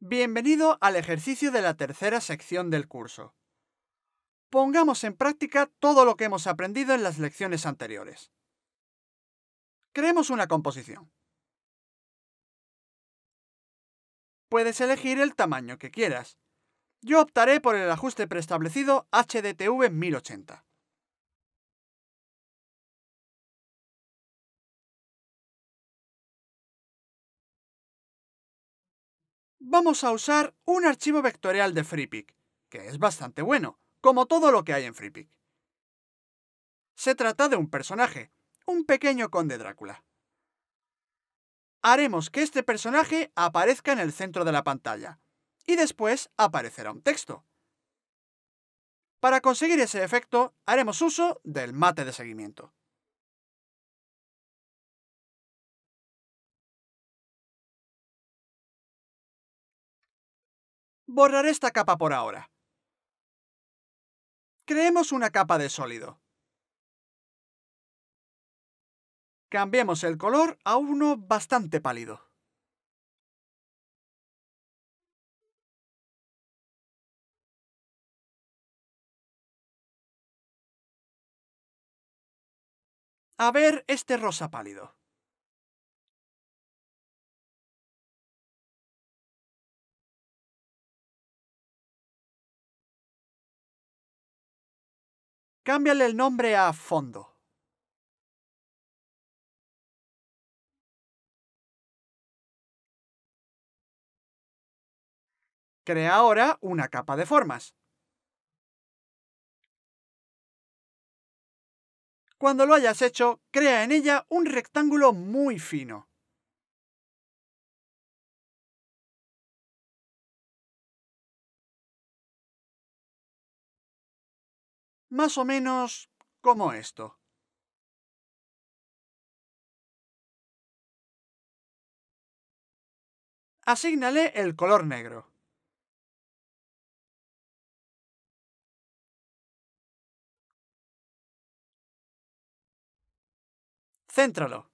Bienvenido al ejercicio de la tercera sección del curso. Pongamos en práctica todo lo que hemos aprendido en las lecciones anteriores. Creemos una composición. Puedes elegir el tamaño que quieras. Yo optaré por el ajuste preestablecido HDTV 1080. vamos a usar un archivo vectorial de FreePic, que es bastante bueno, como todo lo que hay en FreePic. Se trata de un personaje, un pequeño conde Drácula. Haremos que este personaje aparezca en el centro de la pantalla, y después aparecerá un texto. Para conseguir ese efecto, haremos uso del mate de seguimiento. Borraré esta capa por ahora. Creemos una capa de sólido. Cambiemos el color a uno bastante pálido. A ver este rosa pálido. Cámbiale el nombre a fondo. Crea ahora una capa de formas. Cuando lo hayas hecho, crea en ella un rectángulo muy fino. más o menos como esto. Asígnale el color negro. Céntralo.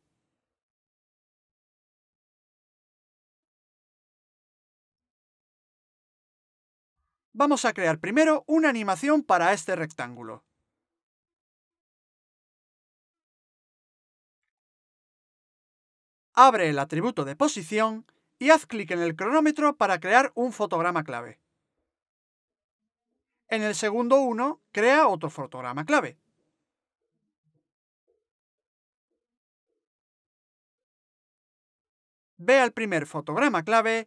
Vamos a crear primero una animación para este rectángulo. Abre el atributo de posición y haz clic en el cronómetro para crear un fotograma clave. En el segundo uno, crea otro fotograma clave. Ve al primer fotograma clave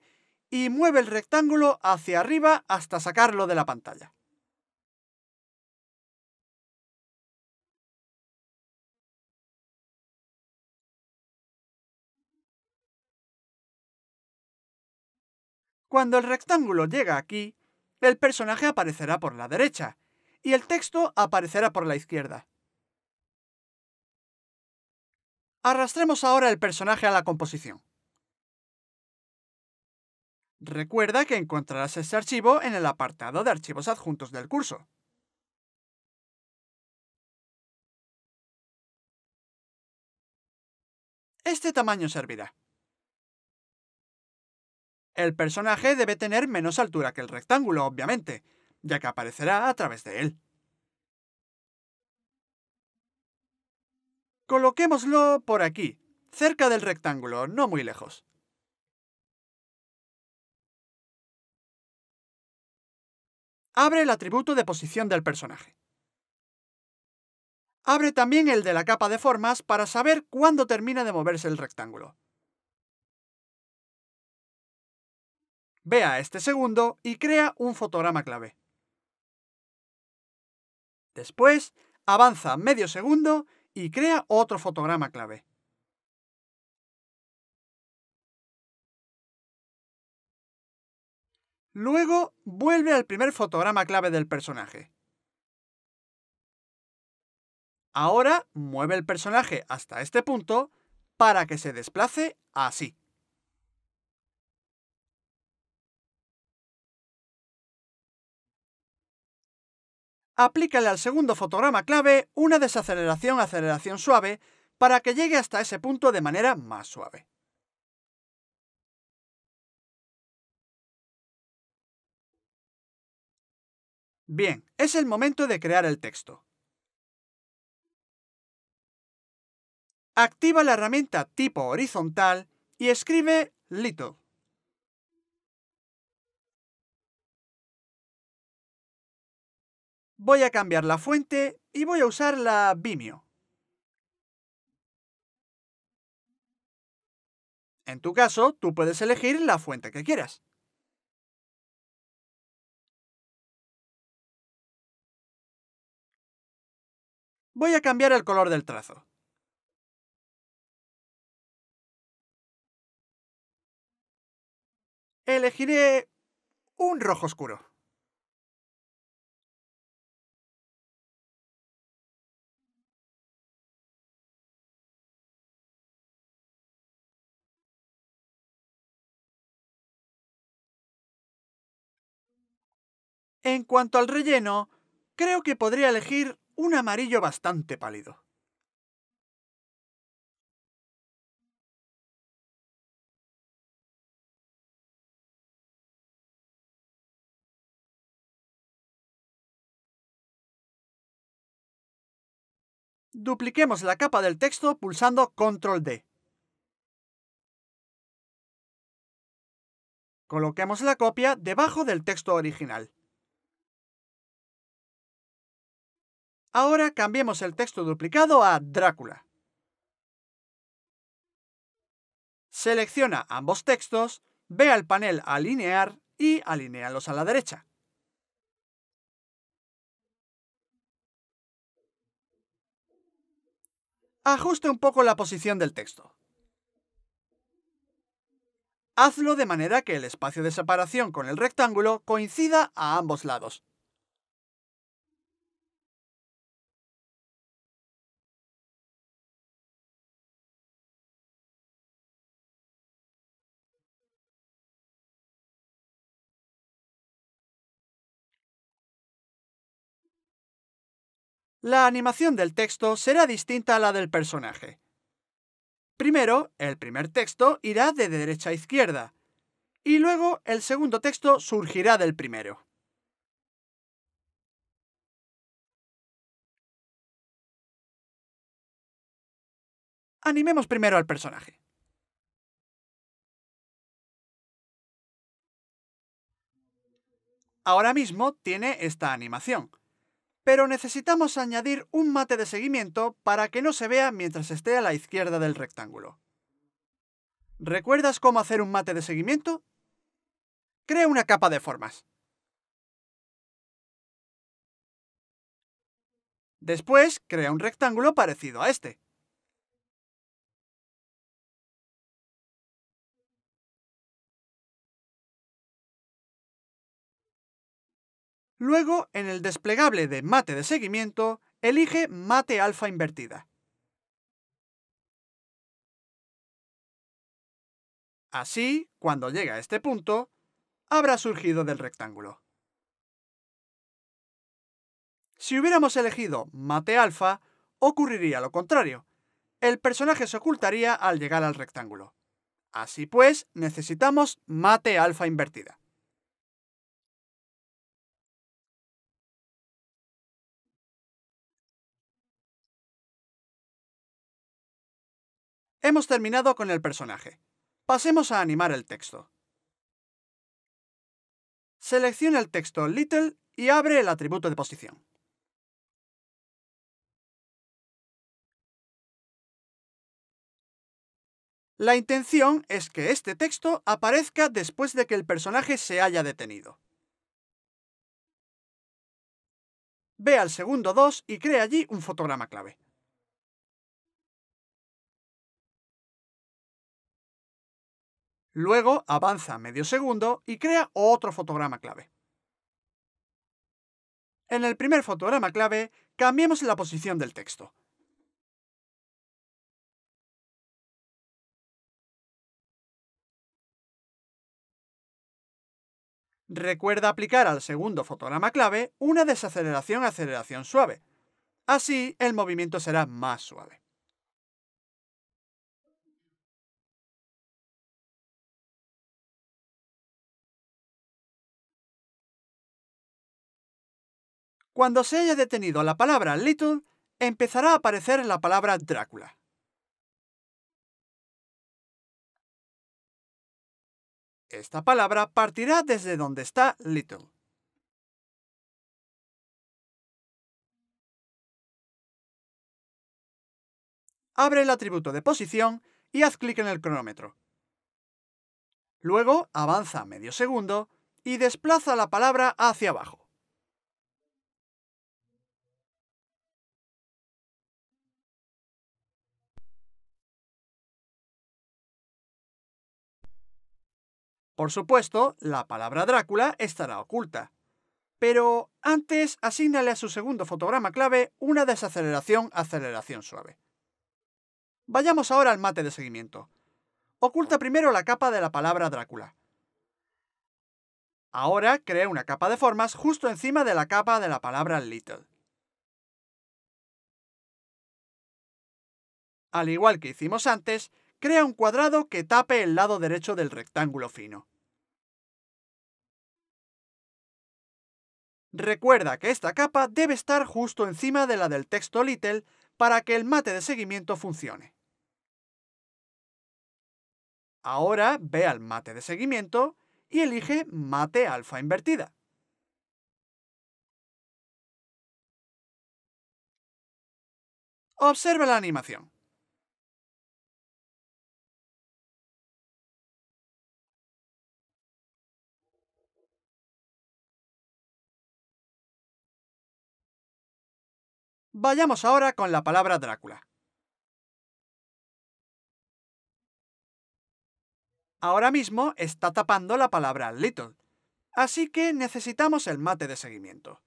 y mueve el rectángulo hacia arriba hasta sacarlo de la pantalla. Cuando el rectángulo llega aquí, el personaje aparecerá por la derecha y el texto aparecerá por la izquierda. Arrastremos ahora el personaje a la composición. Recuerda que encontrarás ese archivo en el apartado de archivos adjuntos del curso. Este tamaño servirá. El personaje debe tener menos altura que el rectángulo, obviamente, ya que aparecerá a través de él. Coloquémoslo por aquí, cerca del rectángulo, no muy lejos. Abre el atributo de posición del personaje. Abre también el de la capa de formas para saber cuándo termina de moverse el rectángulo. Vea a este segundo y crea un fotograma clave. Después, avanza medio segundo y crea otro fotograma clave. Luego vuelve al primer fotograma clave del personaje. Ahora mueve el personaje hasta este punto para que se desplace así. Aplícale al segundo fotograma clave una desaceleración-aceleración suave para que llegue hasta ese punto de manera más suave. Bien, es el momento de crear el texto. Activa la herramienta tipo horizontal y escribe little. Voy a cambiar la fuente y voy a usar la Vimeo. En tu caso, tú puedes elegir la fuente que quieras. Voy a cambiar el color del trazo. Elegiré un rojo oscuro. En cuanto al relleno, creo que podría elegir un amarillo bastante pálido. Dupliquemos la capa del texto pulsando Control D. Coloquemos la copia debajo del texto original. Ahora cambiemos el texto duplicado a Drácula. Selecciona ambos textos, ve al panel Alinear y alinealos a la derecha. Ajuste un poco la posición del texto. Hazlo de manera que el espacio de separación con el rectángulo coincida a ambos lados. la animación del texto será distinta a la del personaje. Primero, el primer texto irá de derecha a izquierda, y luego el segundo texto surgirá del primero. Animemos primero al personaje. Ahora mismo tiene esta animación pero necesitamos añadir un mate de seguimiento para que no se vea mientras esté a la izquierda del rectángulo. ¿Recuerdas cómo hacer un mate de seguimiento? Crea una capa de formas. Después, crea un rectángulo parecido a este. Luego, en el desplegable de mate de seguimiento, elige mate alfa invertida. Así, cuando llega a este punto, habrá surgido del rectángulo. Si hubiéramos elegido mate alfa, ocurriría lo contrario. El personaje se ocultaría al llegar al rectángulo. Así pues, necesitamos mate alfa invertida. Hemos terminado con el personaje. Pasemos a animar el texto. Selecciona el texto Little y abre el atributo de posición. La intención es que este texto aparezca después de que el personaje se haya detenido. Ve al segundo 2 y crea allí un fotograma clave. Luego avanza medio segundo y crea otro fotograma clave. En el primer fotograma clave, cambiemos la posición del texto. Recuerda aplicar al segundo fotograma clave una desaceleración-aceleración suave. Así, el movimiento será más suave. Cuando se haya detenido la palabra Little, empezará a aparecer la palabra Drácula. Esta palabra partirá desde donde está Little. Abre el atributo de posición y haz clic en el cronómetro. Luego avanza medio segundo y desplaza la palabra hacia abajo. Por supuesto, la palabra Drácula estará oculta. Pero antes, asígnale a su segundo fotograma clave una desaceleración-aceleración suave. Vayamos ahora al mate de seguimiento. Oculta primero la capa de la palabra Drácula. Ahora crea una capa de formas justo encima de la capa de la palabra Little. Al igual que hicimos antes, Crea un cuadrado que tape el lado derecho del rectángulo fino. Recuerda que esta capa debe estar justo encima de la del texto Little para que el mate de seguimiento funcione. Ahora ve al mate de seguimiento y elige mate alfa invertida. Observa la animación. Vayamos ahora con la palabra Drácula. Ahora mismo está tapando la palabra Little, así que necesitamos el mate de seguimiento.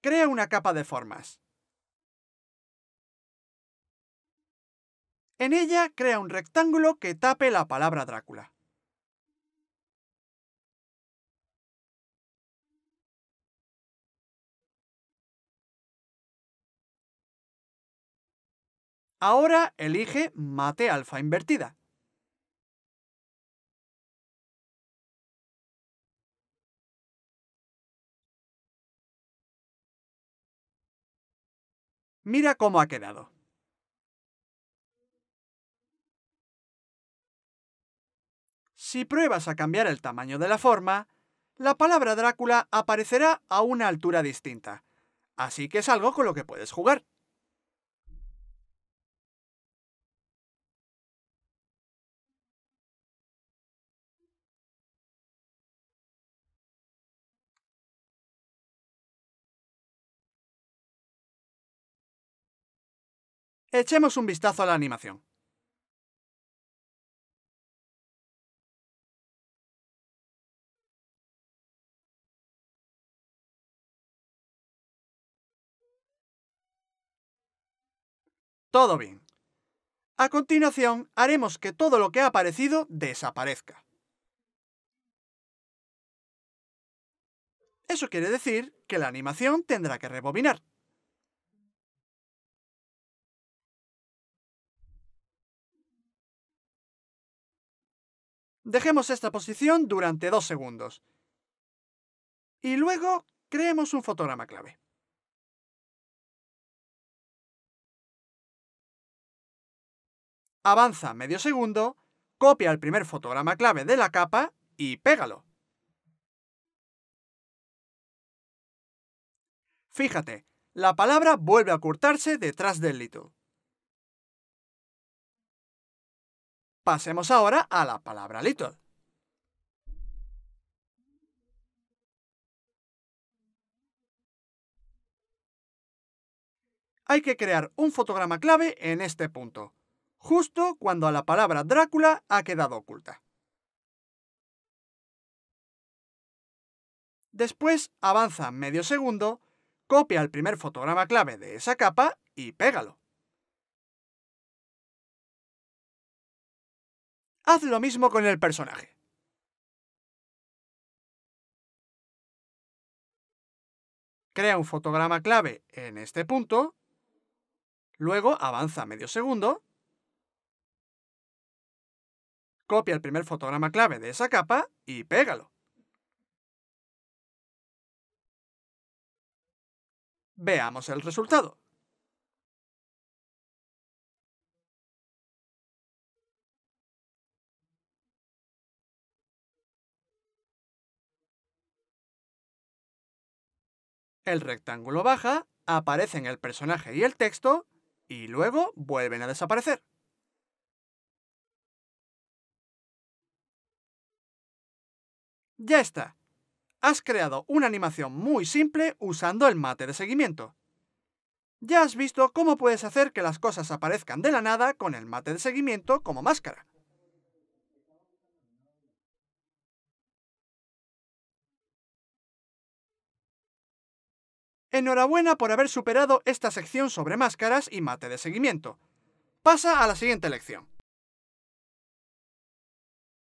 Crea una capa de formas. En ella crea un rectángulo que tape la palabra Drácula. Ahora elige mate alfa invertida. Mira cómo ha quedado. Si pruebas a cambiar el tamaño de la forma, la palabra Drácula aparecerá a una altura distinta, así que es algo con lo que puedes jugar. Echemos un vistazo a la animación. Todo bien. A continuación, haremos que todo lo que ha aparecido desaparezca. Eso quiere decir que la animación tendrá que rebobinar. Dejemos esta posición durante dos segundos. Y luego creemos un fotograma clave. Avanza medio segundo, copia el primer fotograma clave de la capa y pégalo. Fíjate, la palabra vuelve a ocultarse detrás del lito. Pasemos ahora a la palabra little. Hay que crear un fotograma clave en este punto, justo cuando la palabra Drácula ha quedado oculta. Después avanza medio segundo, copia el primer fotograma clave de esa capa y pégalo. Haz lo mismo con el personaje. Crea un fotograma clave en este punto, luego avanza medio segundo, copia el primer fotograma clave de esa capa y pégalo. Veamos el resultado. El rectángulo baja, aparecen el personaje y el texto, y luego vuelven a desaparecer. ¡Ya está! Has creado una animación muy simple usando el mate de seguimiento. Ya has visto cómo puedes hacer que las cosas aparezcan de la nada con el mate de seguimiento como máscara. Enhorabuena por haber superado esta sección sobre máscaras y mate de seguimiento. Pasa a la siguiente lección.